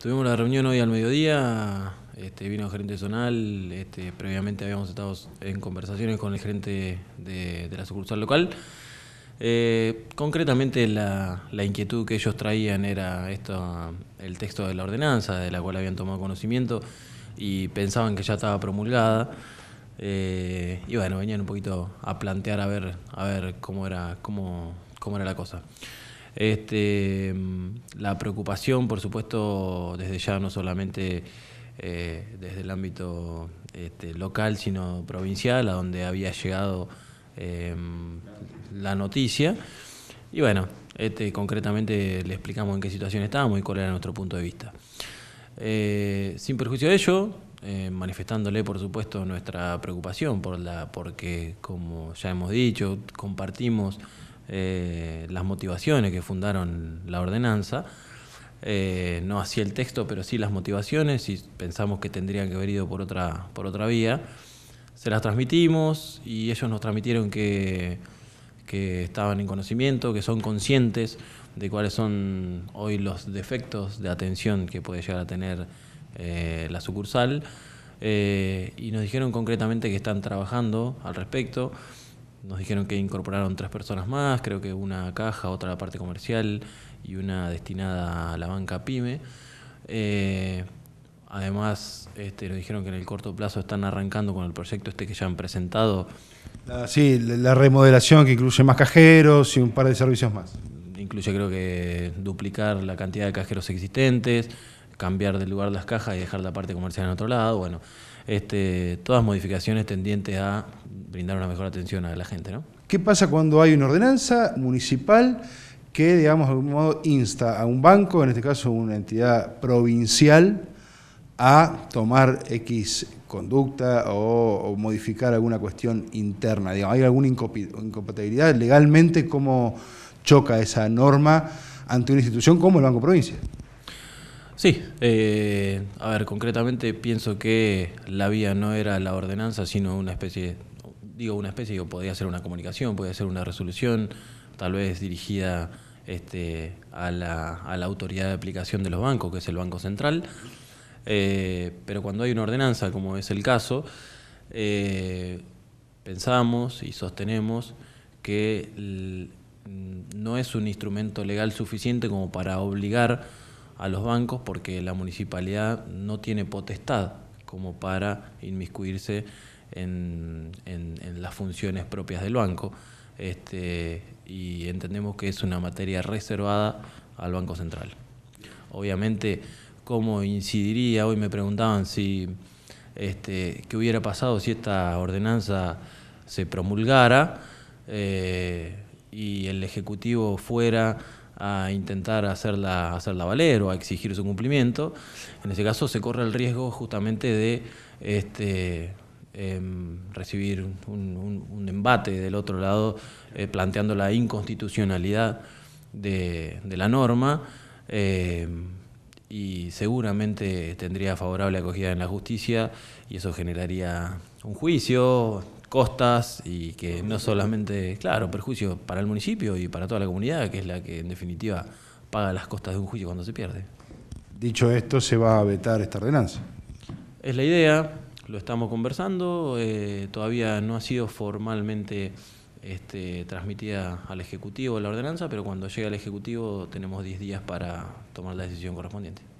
Tuvimos la reunión hoy al mediodía, este, vino el gerente zonal, este, previamente habíamos estado en conversaciones con el gerente de, la sucursal local. Eh, concretamente la, inquietud que ellos traían era esto, el texto de la ordenanza, de la cual habían tomado conocimiento y pensaban que ya estaba promulgada. Eh, y bueno, venían un poquito a plantear a ver, a ver cómo era, cómo, cómo era la cosa. Este, mm, la preocupación, por supuesto, desde ya no solamente eh, desde el ámbito este, local, sino provincial, a donde había llegado em, la noticia. Y bueno, este, concretamente le explicamos en qué situación estábamos y cuál era nuestro punto de vista. Eh, sin perjuicio de ello, eh, manifestándole por supuesto nuestra preocupación por la, porque como ya hemos dicho, compartimos eh, las motivaciones que fundaron la ordenanza. Eh, no así el texto, pero sí las motivaciones, y pensamos que tendrían que haber ido por otra, por otra vía. Se las transmitimos y ellos nos transmitieron que, que estaban en conocimiento, que son conscientes de cuáles son hoy los defectos de atención que puede llegar a tener eh, la sucursal. y nos dijeron concretamente que están trabajando al respecto. Nos dijeron que incorporaron tres personas más, creo que una caja, otra la parte comercial y una destinada a la banca pyme. Eh, además, este, nos dijeron que en el corto plazo están arrancando con el proyecto este que ya han presentado. sí, la remodelación que incluye más cajeros y un par de servicios más. Incluye creo que duplicar la cantidad de cajeros existentes, cambiar de lugar las cajas y dejar la parte comercial en otro lado, bueno, este, todas modificaciones tendientes a brindar una mejor atención a la gente. ¿no? ¿Qué pasa cuando hay una ordenanza municipal que, digamos, de algún modo insta a un banco, en este caso una entidad provincial, a tomar X conducta o, modificar alguna cuestión interna? Digamos, ¿Hay alguna incompatibilidad legalmente? ¿Cómo choca esa norma ante una institución como el Banco Provincia? Sí, eh, a ver, concretamente pienso que la vía no era la ordenanza, sino una especie, digo una especie, digo, podía ser una comunicación, podía ser una resolución, tal vez dirigida este, a, la, autoridad de aplicación de los bancos, que es el Banco Central. Eh, pero cuando hay una ordenanza, como es el caso, eh, pensamos y sostenemos que no es un instrumento legal suficiente como para obligar a los bancos porque la municipalidad no tiene potestad como para inmiscuirse en, en, las funciones propias del banco. Este, y entendemos que es una materia reservada al Banco Central. Obviamente, ¿cómo incidiría? Hoy me preguntaban si este, qué hubiera pasado si esta ordenanza se promulgara eh, y el Ejecutivo fuera a intentar hacerla, hacerla valer o a exigir su cumplimiento, en ese caso se corre el riesgo justamente de este, em, recibir un, embate del otro lado eh, planteando la inconstitucionalidad de, la norma em, y seguramente tendría favorable acogida en la justicia y eso generaría un juicio, costas y que no solamente, claro, perjuicio para el municipio y para toda la comunidad, que es la que en definitiva paga las costas de un juicio cuando se pierde. Dicho esto, se va a vetar esta ordenanza. Es la idea, lo estamos conversando, eh, todavía no ha sido formalmente este, transmitida al Ejecutivo la ordenanza, pero cuando llegue al Ejecutivo tenemos 10 días para tomar la decisión correspondiente.